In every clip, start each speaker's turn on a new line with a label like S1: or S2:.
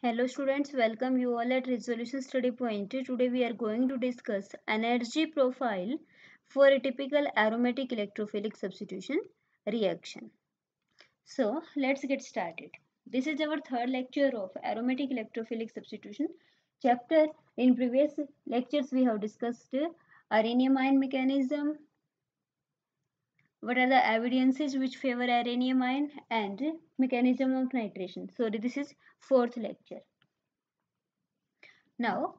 S1: Hello students, welcome you all at Resolution Study Point. Today we are going to discuss energy profile for a typical aromatic electrophilic substitution reaction. So let's get started. This is our third lecture of aromatic electrophilic substitution chapter. In previous lectures we have discussed RNA ion mechanism, what are the evidences which favor uranium ion and mechanism of nitration. So this is fourth lecture. Now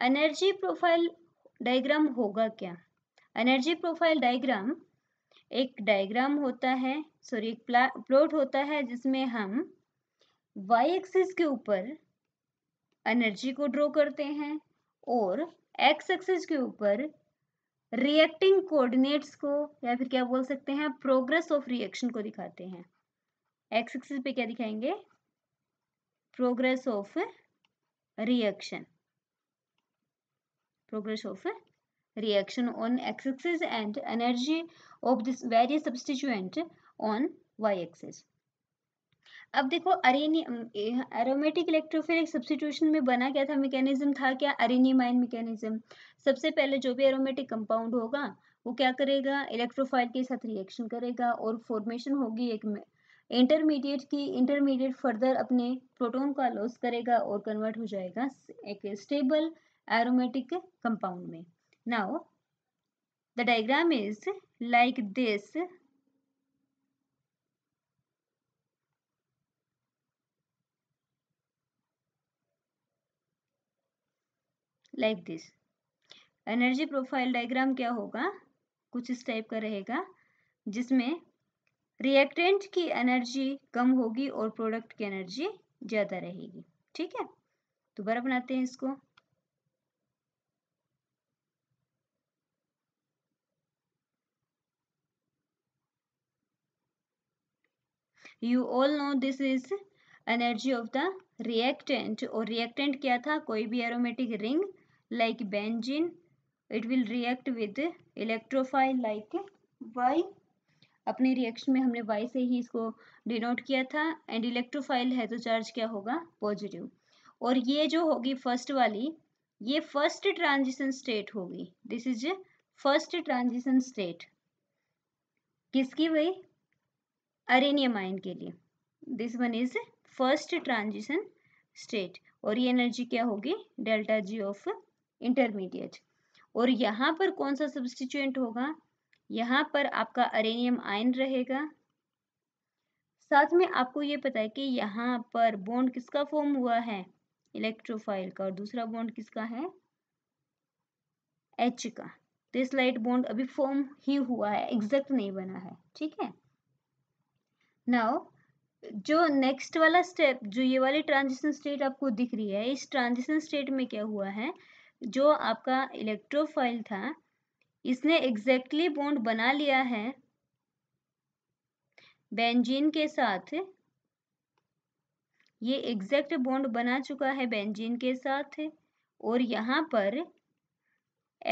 S1: energy profile diagram hoga kya energy profile diagram एक diagram होता है sorry एक plot होता है जिसमें हम y axis के ऊपर एनर्जी को ड्रॉ करते हैं और x एक्सिस के ऊपर रिएक्टिंग कोऑर्डिनेट्स को या फिर क्या बोल सकते हैं प्रोग्रेस ऑफ रिएक्शन को दिखाते हैं एक्स एक्सिस पे क्या दिखाएंगे progress of reaction progress of reaction on X axis and energy of this various substituent on Y axis अब देखो अरेनी एरोमेटिक इलेक्ट्रोफिलिक सब्सिट्यूशन में बना क्या था मैकेनिज्म था क्या अरेनीमाइन मैकेनिज्म सबसे पहले जो भी एरोमेटिक कंपाउंड होगा वो क्या करेगा इलेक्ट्रोफाइल के साथ रिएक्शन करेगा और फॉर्मेशन होगी एक में इंटरमीडिएट की इंटरमीडिएट फर्दर अपने प्रोटोन का लॉस करेगा और कन्वर्ट हो जाएगा एक स्टेबल एरोमेटिक कंपाउंड में now the diagram is like this like this energy profile diagram क्या होगा कुछ इस टाइप का रहेगा जिसमें रिएक्टेंट की एनर्जी कम होगी और प्रोडक्ट की एनर्जी ज़्यादा रहेगी ठीक है दोबारा बनाते हैं इसको you all know this is energy of the reactant और रिएक्टेंट क्या था कोई भी aromatic ring like benzene it will react with electrophile like y अपने रिएक्शन में हमने y से ही इसको डिनोट किया था एंड इलेक्ट्रोफाइल है तो चार्ज क्या होगा पॉजिटिव और ये जो होगी फर्स्ट वाली ये फर्स्ट ट्रांजिशन स्टेट होगी this is first transition state किसकी भाई अरेनियम आयन के लिए this one is first transition state और ये एनर्जी क्या होगी डेल्टा जी ऑफ इंटरमीडिएट और यहाँ पर कौन सा सब्सटीट्यूएंट होगा यहाँ पर आपका अरेनियम आयन रहेगा साथ में आपको ये पता है कि यहाँ पर बॉन्ड किसका फॉर्म हुआ है इलेक्ट्रोफाइल का और दूसरा बॉन्ड किसका है एच का तो इस लाइट बॉन्ड अभी फॉर्म ही हुआ है एग्जैक्ट नहीं बना है ठीक है नाउ जो नेक्स्ट वाला स्टेप जो ये वाली ट्रांजिशन स्टेट आपको दिख रही है इस ट्रांजिशन स्टेट में क्या हुआ है जो आपका इलेक्ट्रोफाइल था इसने एग्जैक्टली बॉन्ड बना लिया है बेंजीन के साथ ये एग्जैक्ट बॉन्ड बना चुका है बेंजीन के साथ और यहाँ पर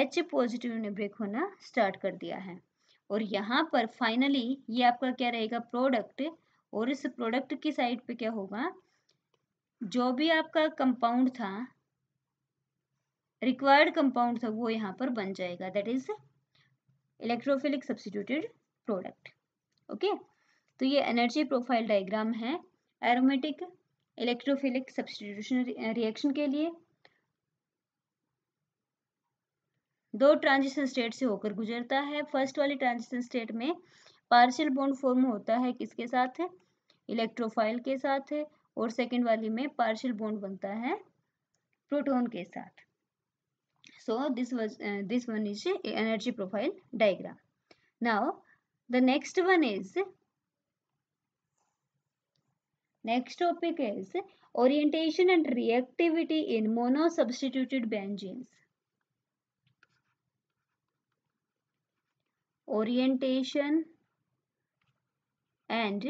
S1: एच पॉजिटिव ने ब्रेक होना स्टार्ट कर दिया है और यहाँ पर फाइनली ये आपका क्या रहेगा प्रोडक्ट और इस प्रोडक्ट की साइड पे क्या होगा जो भी आपका कंपाउंड था रिक्वायर्ड कंपाउंड था वो यहाँ पर बन जाएगा that is electrophilic substituted product okay तो ये एनर्जी प्रोफाइल डायग्राम है एरोमेटिक इलेक्ट्रोफिलिक सब्सिट्यूशन रिएक्शन के लिए दो ट्रांजिशन स्टेट से होकर गुजरता है फर्स्ट वाली ट्रांजिशन स्टेट में पार्शियल बॉन्ड फॉर्म होता है किसके साथ है इलेक्ट्रोफाइल के साथ है और सेकेंड वाली में पार्शियल बॉन्ड बनता है प्रोटोन के साथ So this was uh, this one is energy profile diagram. Now the next one is next topic is orientation and reactivity in mono substituted benzenes. Orientation and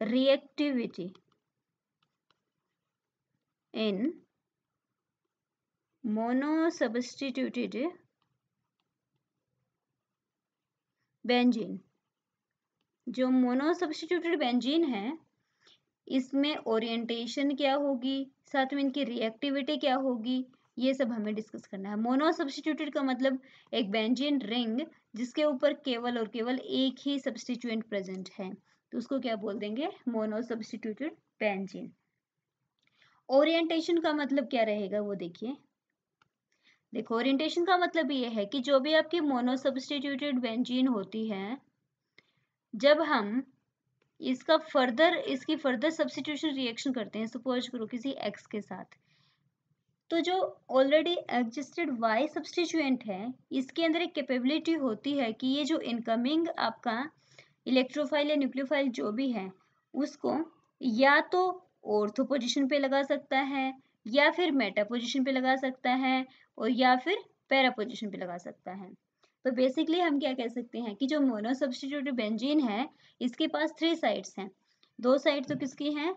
S1: reactivity in monosubstituted benzene जो mono substituted benzene है इसमें orientation क्या होगी साथ में इनकी reactivity क्या होगी ये सब हमें डिस्कस करना है मोनो सब्सटीट्यूटेड का मतलब एक बेंजीन रिंग जिसके ऊपर केवल और केवल एक ही सब्सटीट्यूएंट प्रेजेंट है तो उसको क्या बोल देंगे मोनो सब्सटीट्यूटेड बेंजीन ओरिएंटेशन का मतलब क्या रहेगा वो देखिए देखो ओरिएंटेशन का मतलब ये है कि जो भी आपकी मोनो सब्सटीट्यूटेड बेंजीन होती है जब हम इसका फर्दर इसकी फर्दर सब्सटीट्यूशन रिएक्शन करते हैं सपोज करो किसी एक्स के साथ तो जो ऑलरेडी एग्जिस्टेड वाई सब्सटीट्यूएंट है इसके अंदर एक कैपेबिलिटी होती है कि ये जो इनकमिंग आपका इलेक्ट्रोफाइल या न्यूक्लियोफाइल जो भी है उसको या तो ऑर्थो पोजिशन पे लगा सकता है या फिर मेटा पोजिशन पे लगा सकता है और या फिर पैरा पोजिशन पे लगा सकता है तो बेसिकली हम क्या कह सकते हैं कि जो मोनो सब्सटीट्यूटिव बेंजीन है इसके पास थ्री साइड्स हैं दो साइड तो किसकी हैं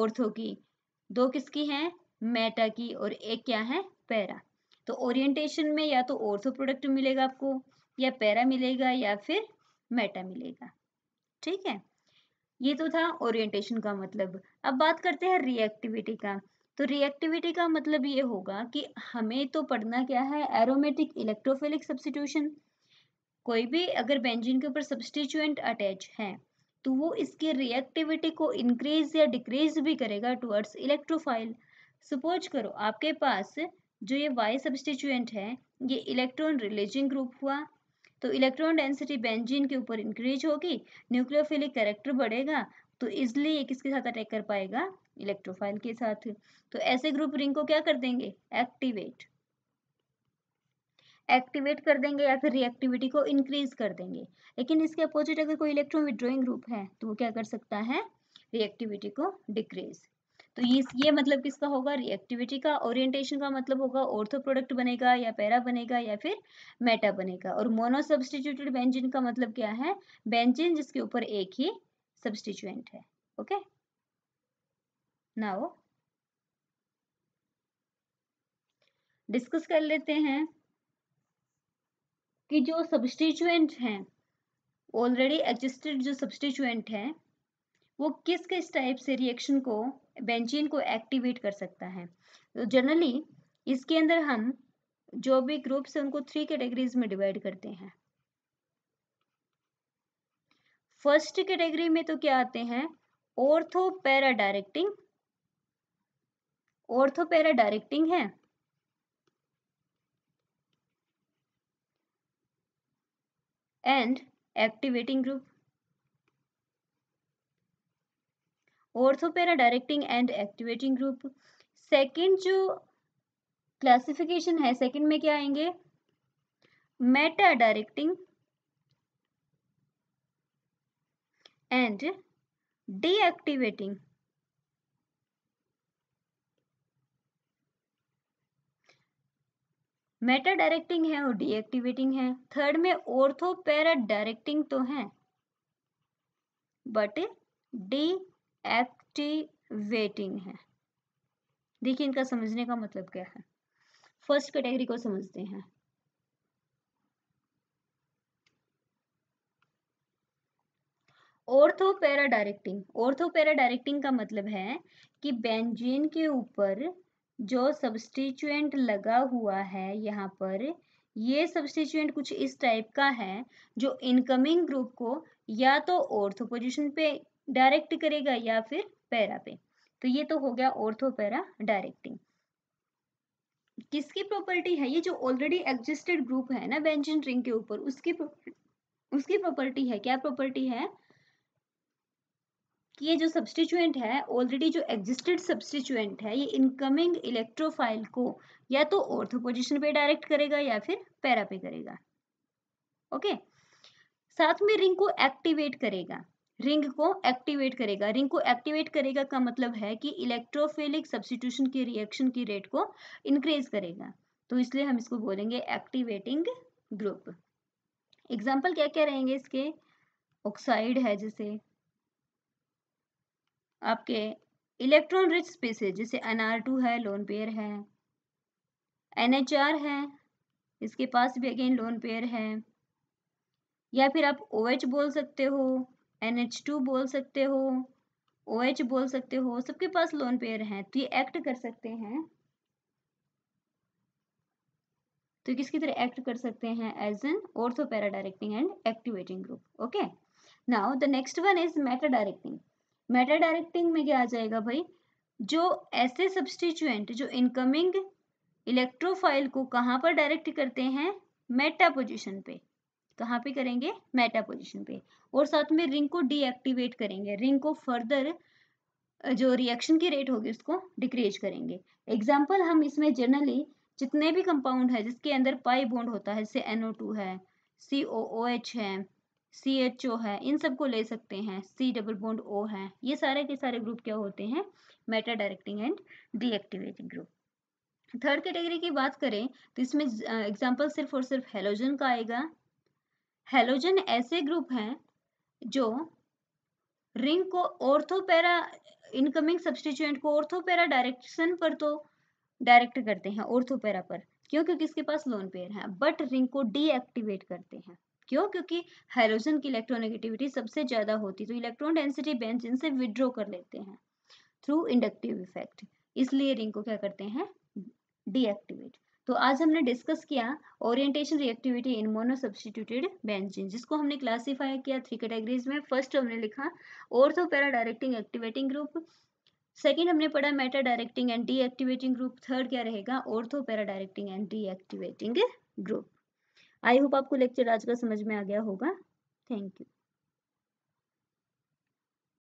S1: ऑर्थो की दो किसकी हैं मेटा की और एक क्या है पैरा तो ओरिएंटेशन में या तो ऑर्थो प्रोडक्ट मिलेगा आपको या पैरा मिलेगा या फिर मेटा मिलेगा ठीक है ये तो था ओरिएंटेशन का मतलब अब बात करते हैं रिएक्टिविटी का तो रिएक्टिविटी का मतलब ये होगा कि हमें तो पढ़ना क्या है एरोमेटिक इलेक्ट्रोफिलिक सब्सटीट्यूशन कोई भी अगर बेंजीन के ऊपर सब्सटीट्यूएंट अटैच है तो वो इसके रिएक्टिविटी को इंक्रीज या डिक्रीज भी करेगा टुवर्ड्स इलेक्ट्रोफाइल सपोज करो आपके पास जो ये वाई सब्सटीट्यूएंट है ये इलेक्ट्रॉन रिलीजिंग ग्रुप हुआ तो इलेक्ट्रॉन डेंसिटी बेंजीन के ऊपर इंक्रीज होगी न्यूक्लियोफिलिक करेक्टर बढ़ेगा तो इजली ये किसके साथ अटैक कर पाएगा इलेक्ट्रोफाइल के साथ तो ऐसे ग्रुप रिंग को क्या कर देंगे एक्टिवेट एक्टिवेट कर देंगे या फिर रिएक्टिविटी को इंक्रीज कर देंगे लेकिन इसके अपोजिट अगर कोई इलेक्ट्रॉन विड्रॉइंग ग्रुप है तो वो क्या कर सकता है रिएक्टिविटी को डिक्रीज तो ये ये मतलब किसका होगा रिएक्टिविटी का ओरिएंटेशन का मतलब होगा ऑर्थो प्रोडक्ट बनेगा या पैरा बनेगा या फिर मेटा बनेगा और मोनो सब्सटीट्यूटेड बेंजिन का मतलब क्या है बेंजिन जिसके ऊपर एक ही सब्सटीट्यूएंट है ओके okay? नाउ डिस्कस कर लेते हैं कि जो सब्सटीचुएंट हैं ऑलरेडी एग्जिस्टेड जो सब्सटीचुएंट हैं वो किस किस टाइप से रिएक्शन को बेंजीन को एक्टिवेट कर सकता है तो जनरली इसके अंदर हम जो भी ग्रुप्स हैं उनको थ्री कैटेगरीज में डिवाइड करते हैं फर्स्ट कैटेगरी में तो क्या आते हैं ortho para directing ortho para directing है and activating group ortho para directing and activating group second जो क्लासिफिकेशन है सेकेंड में क्या आएंगे meta directing and deactivating meta directing है और डीएक्टिवेटिंग है थर्ड में ऑर्थो पैरा डायरेक्टिंग तो है बट डीएक्टिवेटिंग है देखिए इनका समझने का मतलब क्या है फर्स्ट कैटेगरी को समझते हैं ortho para directing ortho para directing का मतलब है कि बेंजीन के ऊपर जो सब्सटीचुएंट लगा हुआ है यहाँ पर ये सब्सटीचुएंट कुछ इस टाइप का है जो इनकमिंग ग्रुप को या तो ऑर्थो पोजिशन पे डायरेक्ट करेगा या फिर पैरा पे तो ये तो हो गया ऑर्थो पैरा डायरेक्टिंग किसकी प्रॉपर्टी है ये जो ऑलरेडी एग्जिस्टेड ग्रुप है ना बेंजिन रिंग के ऊपर उसकी उसकी प्रॉपर्टी है क्या प्रॉपर्टी है कि ये जो सब्सटीचुएंट है ऑलरेडी जो एग्जिस्टेड सब्सटीचुएंट है ये इनकमिंग इलेक्ट्रोफाइल को या तो ऑर्थो पोजिशन पे डायरेक्ट करेगा या फिर पैरा पे करेगा ओके साथ में रिंग को एक्टिवेट करेगा रिंग को एक्टिवेट करेगा रिंग को एक्टिवेट करेगा का मतलब है कि इलेक्ट्रोफिलिक सब्सिट्यूशन के रिएक्शन की रेट को इंक्रीज करेगा तो इसलिए हम इसको बोलेंगे एक्टिवेटिंग ग्रुप एग्जांपल क्या क्या रहेंगे इसके ऑक्साइड है जैसे आपके इलेक्ट्रॉन रिच स्पेसिस जैसे टू है लोन पेयर है NHR है इसके पास भी अगेन लोन पेयर है या फिर आप ओ OH बोल सकते हो टू बोल सकते हो ओ OH बोल सकते हो सबके पास लोन पेयर हैं तो ये एक्ट कर सकते हैं तो किसकी तरह एक्ट कर सकते हैं as an ortho para directing and activating group okay now the next one is meta directing meta directing में क्या आ जाएगा भाई जो ऐसे सब्सटीचुएंट जो इनकमिंग इलेक्ट्रोफाइल को कहाँ पर डायरेक्ट करते हैं मेटा पोजिशन पे कहाँ पे करेंगे मेटा पोजिशन पे और साथ में रिंग को डीएक्टिवेट करेंगे रिंग को फर्दर जो रिएक्शन की रेट होगी उसको डिक्रीज करेंगे एग्जाम्पल हम इसमें जनरली जितने भी कंपाउंड है जिसके अंदर पाई बोन्ड होता है जैसे एनओ टू है सी ओ ओ एच है सी एच ओ है इन सबको ले सकते हैं सी डबल बॉन्ड ओ है ये सारे के सारे ग्रुप क्या होते हैं meta directing and deactivating group third category की बात करें तो इसमें एग्जाम्पल सिर्फ और सिर्फ हेलोजन का आएगा हेलोजन ऐसे ग्रुप हैं जो रिंग को ऑर्थोपैरा इनकमिंग सब्सटीट्यूएंट को ऑर्थोपैरा डायरेक्शन पर तो डायरेक्ट करते हैं ऑर्थोपैरा पर क्यों क्योंकि इसके पास लोन पेयर है बट रिंग को डीएक्टिवेट करते हैं क्यों क्योंकि हाइड्रोजन की इलेक्ट्रोनेगेटिविटी सबसे ज़्यादा होती तो इलेक्ट्रॉन डेंसिटी बेंच इनसे विड्रॉ कर लेते हैं थ्रू इंडक्टिव इफेक्ट इसलिए रिंग को क्या करते हैं डीएक्टिवेट तो आज हमने डिस्कस किया orientation reactivity in mono substituted benzene जिसको हमने क्लासिफाई किया थ्री कैटेगरीज में फर्स्ट हमने लिखा ortho para directing activating group second हमने पढ़ा meta directing and deactivating group third क्या रहेगा ortho para directing and deactivating group I hope आपको लेक्चर आज का समझ में आ गया होगा थैंक यू